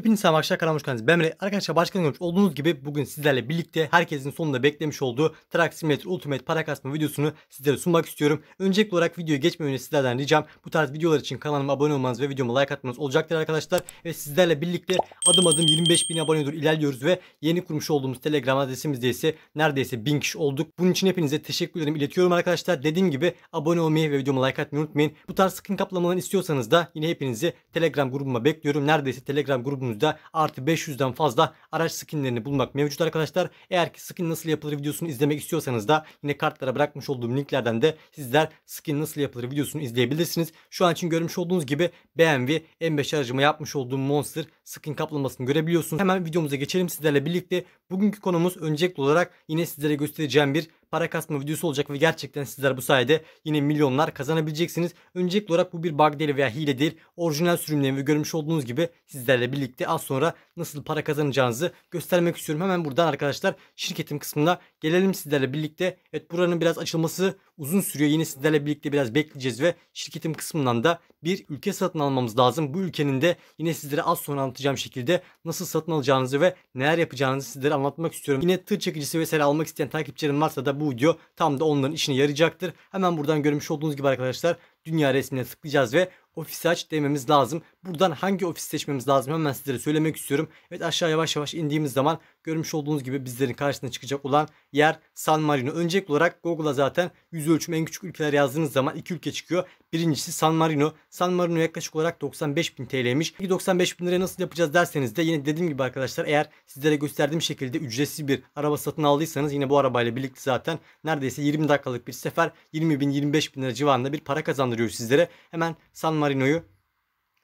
Hepiniz selam arkadaşlar kanalıma hoş geldiniz. Ben Emre. Arkadaşlar başkan görmüş olduğunuz gibi bugün sizlerle birlikte herkesin sonunda beklemiş olduğu Truck Simulator Ultimate para kasma videosunu sizlere sunmak istiyorum. Öncelikli olarak videoya geçmeden sizlerden ricam bu tarz videolar için kanalıma abone olmanız ve videoma like atmanız olacaktır arkadaşlar. Ve sizlerle birlikte adım adım 25 bin abone doğru ilerliyoruz ve yeni kurmuş olduğumuz Telegram adresimizde ise neredeyse 1000 kişi olduk. Bunun için hepinize teşekkürlerimi iletiyorum arkadaşlar. Dediğim gibi abone olmayı ve videoma like atmayı unutmayın. Bu tarz sıkın kaplamalarını istiyorsanız da yine hepinizi Telegram grubuma bekliyorum. Neredeyse Telegram grubum gördüğünüzde artı 500'den fazla araç skinlerini bulmak mevcut arkadaşlar. Eğer ki skin nasıl yapılır videosunu izlemek istiyorsanız da yine kartlara bırakmış olduğum linklerden de sizler skin nasıl yapılır videosunu izleyebilirsiniz. Şu an için görmüş olduğunuz gibi BMW M5 aracıma yapmış olduğum Monster skin kaplamasını görebiliyorsunuz. Hemen videomuza geçelim sizlerle birlikte. Bugünkü konumuz öncelikli olarak yine sizlere göstereceğim bir para kasma videosu olacak ve gerçekten sizler bu sayede yine milyonlar kazanabileceksiniz. Öncelikli olarak bu bir bug değil veya hile değil. Orijinal sürümlerimi görmüş olduğunuz gibi sizlerle birlikte az sonra nasıl para kazanacağınızı göstermek istiyorum. Hemen buradan arkadaşlar şirketim kısmına gelelim sizlerle birlikte. Evet buranın biraz açılması uzun sürüyor. Yine sizlerle birlikte biraz bekleyeceğiz ve şirketim kısmından da bir ülke satın almamız lazım. Bu ülkenin de yine sizlere az sonra anlatacağım şekilde nasıl satın alacağınızı ve neler yapacağınızı sizlere anlatmak istiyorum. Yine tır çekicisi vesaire almak isteyen takipçilerim varsa da bu video tam da onların işine yarayacaktır. Hemen buradan görmüş olduğunuz gibi arkadaşlar dünya resmine tıklayacağız ve ofisi aç dememiz lazım. Buradan hangi ofis seçmemiz lazım hemen sizlere söylemek istiyorum. Evet aşağı yavaş yavaş indiğimiz zaman görmüş olduğunuz gibi bizlerin karşısına çıkacak olan yer San Marino. Öncelikli olarak Google'a zaten yüz ölçümü en küçük ülkeler yazdığınız zaman iki ülke çıkıyor. Birincisi San Marino. San Marino yaklaşık olarak 95.000 TL'ymiş. Peki 95.000 liraya nasıl yapacağız derseniz de yine dediğim gibi arkadaşlar eğer sizlere gösterdiğim şekilde ücretsiz bir araba satın aldıysanız yine bu arabayla birlikte zaten neredeyse 20 dakikalık bir sefer 20.000-25.000 lira civarında bir para kazandırır kandırıyor sizlere. Hemen San Marino'yu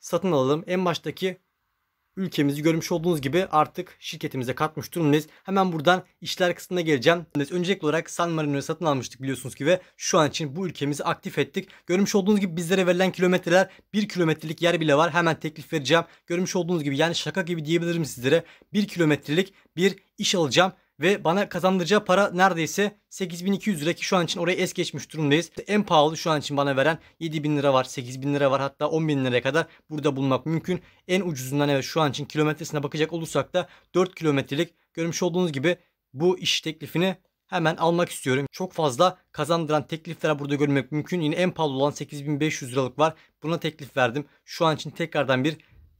satın alalım. En baştaki ülkemizi görmüş olduğunuz gibi artık şirketimize katmış durumdayız. Hemen buradan işler kısmına geleceğim. Öncelikli olarak San Marino'yu satın almıştık biliyorsunuz ki ve şu an için bu ülkemizi aktif ettik. Görmüş olduğunuz gibi bizlere verilen kilometreler 1 kilometrelik yer bile var. Hemen teklif vereceğim. Görmüş olduğunuz gibi yani şaka gibi diyebilirim sizlere 1 kilometrelik bir iş alacağım ve bana kazandıracağı para neredeyse 8200 lira ki şu an için orayı es geçmiş durumdayız. En pahalı şu an için bana veren 7000 lira var, 8000 lira var hatta 10000 liraya kadar burada bulmak mümkün. En ucuzundan evet şu an için kilometresine bakacak olursak da 4 kilometrelik görmüş olduğunuz gibi bu iş teklifini hemen almak istiyorum. Çok fazla kazandıran teklifler burada görmek mümkün. Yine en pahalı olan 8500 liralık var. Buna teklif verdim. Şu an için tekrardan bir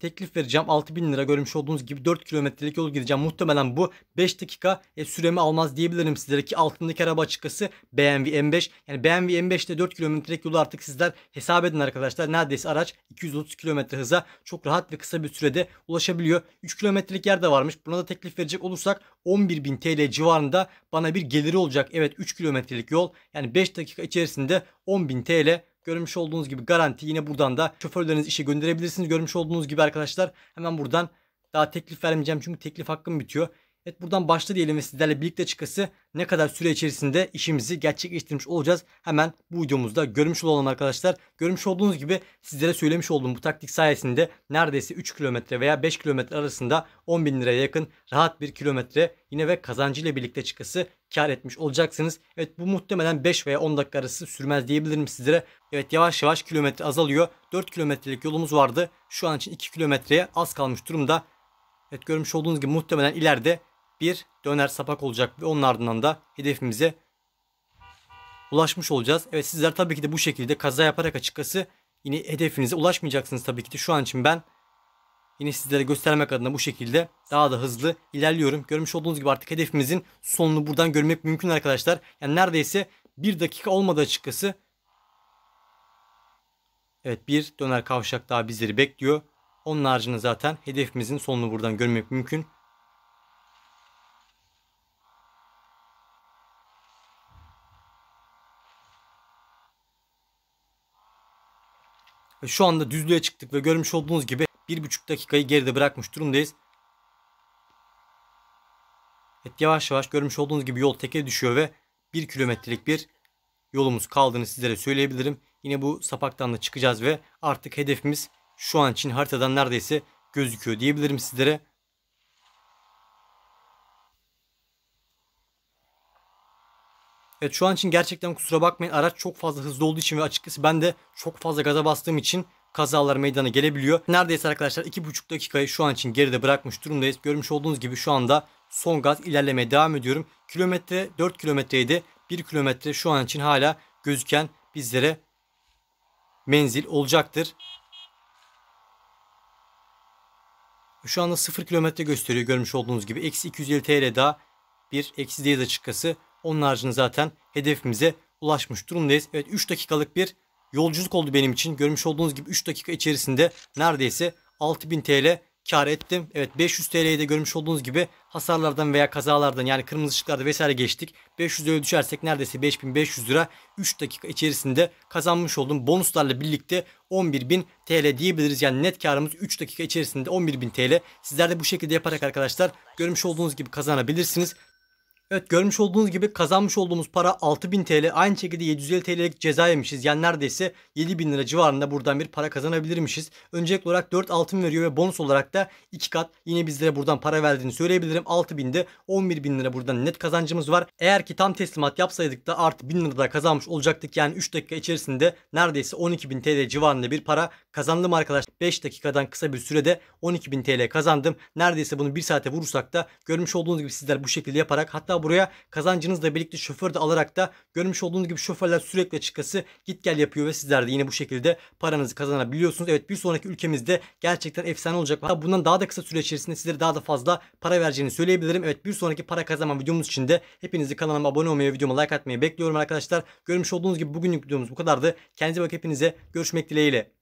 teklif vereceğim. 6000 lira görmüş olduğunuz gibi 4 kilometrelik yol gideceğim. Muhtemelen bu 5 dakika e, süremi almaz diyebilirim sizlere ki altındaki araba açıkçası BMW M5. Yani BMW M5'te 4 kilometrelik yolu artık sizler hesap edin arkadaşlar. Neredeyse araç 230 kilometre hıza çok rahat ve kısa bir sürede ulaşabiliyor. 3 kilometrelik yer de varmış. Buna da teklif verecek olursak 11.000 TL civarında bana bir geliri olacak. Evet 3 kilometrelik yol yani 5 dakika içerisinde 10.000 TL Görmüş olduğunuz gibi garanti yine buradan da şoförleriniz işe gönderebilirsiniz. Görmüş olduğunuz gibi arkadaşlar hemen buradan daha teklif vermeyeceğim çünkü teklif hakkım bitiyor. Evet buradan başla diyelim ve sizlerle birlikte çıkası ne kadar süre içerisinde işimizi gerçekleştirmiş olacağız. Hemen bu videomuzda görmüş olalım arkadaşlar. Görmüş olduğunuz gibi sizlere söylemiş olduğum bu taktik sayesinde neredeyse 3 kilometre veya 5 kilometre arasında 10 bin liraya yakın rahat bir kilometre yine ve kazancıyla birlikte çıkası kar etmiş olacaksınız. Evet bu muhtemelen 5 veya 10 dakika arası sürmez diyebilirim sizlere. Evet yavaş yavaş kilometre azalıyor. 4 kilometrelik yolumuz vardı. Şu an için 2 kilometreye az kalmış durumda. Evet görmüş olduğunuz gibi muhtemelen ileride bir döner sapak olacak ve onun ardından da hedefimize ulaşmış olacağız. Evet sizler tabii ki de bu şekilde kaza yaparak açıkçası yine hedefinize ulaşmayacaksınız tabii ki de. Şu an için ben yine sizlere göstermek adına bu şekilde daha da hızlı ilerliyorum. Görmüş olduğunuz gibi artık hedefimizin sonunu buradan görmek mümkün arkadaşlar. Yani neredeyse bir dakika olmadı açıkçası. Evet bir döner kavşak daha bizleri bekliyor. Onun haricinde zaten hedefimizin sonunu buradan görmek mümkün. E, şu anda düzlüğe çıktık ve görmüş olduğunuz gibi 1,5 dakikayı geride bırakmış durumdayız. Evet yavaş yavaş görmüş olduğunuz gibi yol teke düşüyor ve 1 kilometrelik bir yolumuz kaldığını sizlere söyleyebilirim. Yine bu sapaktan da çıkacağız ve artık hedefimiz şu an için haritadan neredeyse gözüküyor diyebilirim sizlere. Evet şu an için gerçekten kusura bakmayın araç çok fazla hızlı olduğu için ve açıkçası ben de çok fazla gaza bastığım için kazalar meydana gelebiliyor. Neredeyse arkadaşlar 2,5 dakikayı şu an için geride bırakmış durumdayız. Görmüş olduğunuz gibi şu anda son gaz ilerlemeye devam ediyorum. Kilometre 4 kilometreydi. 1 kilometre şu an için hala gözüken bizlere menzil olacaktır. Şu anda 0 kilometre gösteriyor görmüş olduğunuz gibi. Eksi 250 TL daha bir eksideyiz açıkçası. Onun haricinde zaten hedefimize ulaşmış durumdayız. Evet 3 dakikalık bir yolculuk oldu benim için. Görmüş olduğunuz gibi 3 dakika içerisinde neredeyse 6000 TL kar ettim. Evet 500 TL'yi de görmüş olduğunuz gibi hasarlardan veya kazalardan yani kırmızı ışıklarda vesaire geçtik. 500 liraya düşersek neredeyse 5500 lira 3 dakika içerisinde kazanmış oldum. Bonuslarla birlikte 11.000 TL diyebiliriz. Yani net karımız 3 dakika içerisinde 11.000 TL. Sizler de bu şekilde yaparak arkadaşlar görmüş olduğunuz gibi kazanabilirsiniz. Evet görmüş olduğunuz gibi kazanmış olduğumuz para 6000 TL aynı şekilde 750 TL'lik ceza yemişiz. Yani neredeyse 7000 lira civarında buradan bir para kazanabilirmişiz. Öncelikli olarak 4 altın veriyor ve bonus olarak da 2 kat yine bizlere buradan para verdiğini söyleyebilirim. 6000'de 11000 lira buradan net kazancımız var. Eğer ki tam teslimat yapsaydık da artı 1000 lira da kazanmış olacaktık. Yani 3 dakika içerisinde neredeyse 12000 TL civarında bir para kazandım arkadaşlar. 5 dakikadan kısa bir sürede 12.000 TL kazandım. Neredeyse bunu 1 saate vurursak da görmüş olduğunuz gibi sizler bu şekilde yaparak hatta buraya kazancınızla birlikte şoför de alarak da görmüş olduğunuz gibi şoförler sürekli çıkası git gel yapıyor ve sizler de yine bu şekilde paranızı kazanabiliyorsunuz. Evet bir sonraki ülkemizde gerçekten efsane olacak. Hatta bundan daha da kısa süre içerisinde sizlere daha da fazla para vereceğini söyleyebilirim. Evet bir sonraki para kazanma videomuz için de hepinizi kanalıma abone olmayı, videoma like atmayı bekliyorum arkadaşlar. Görmüş olduğunuz gibi bugünlük videomuz bu kadardı. Kendinize bak hepinize görüşmek dileğiyle.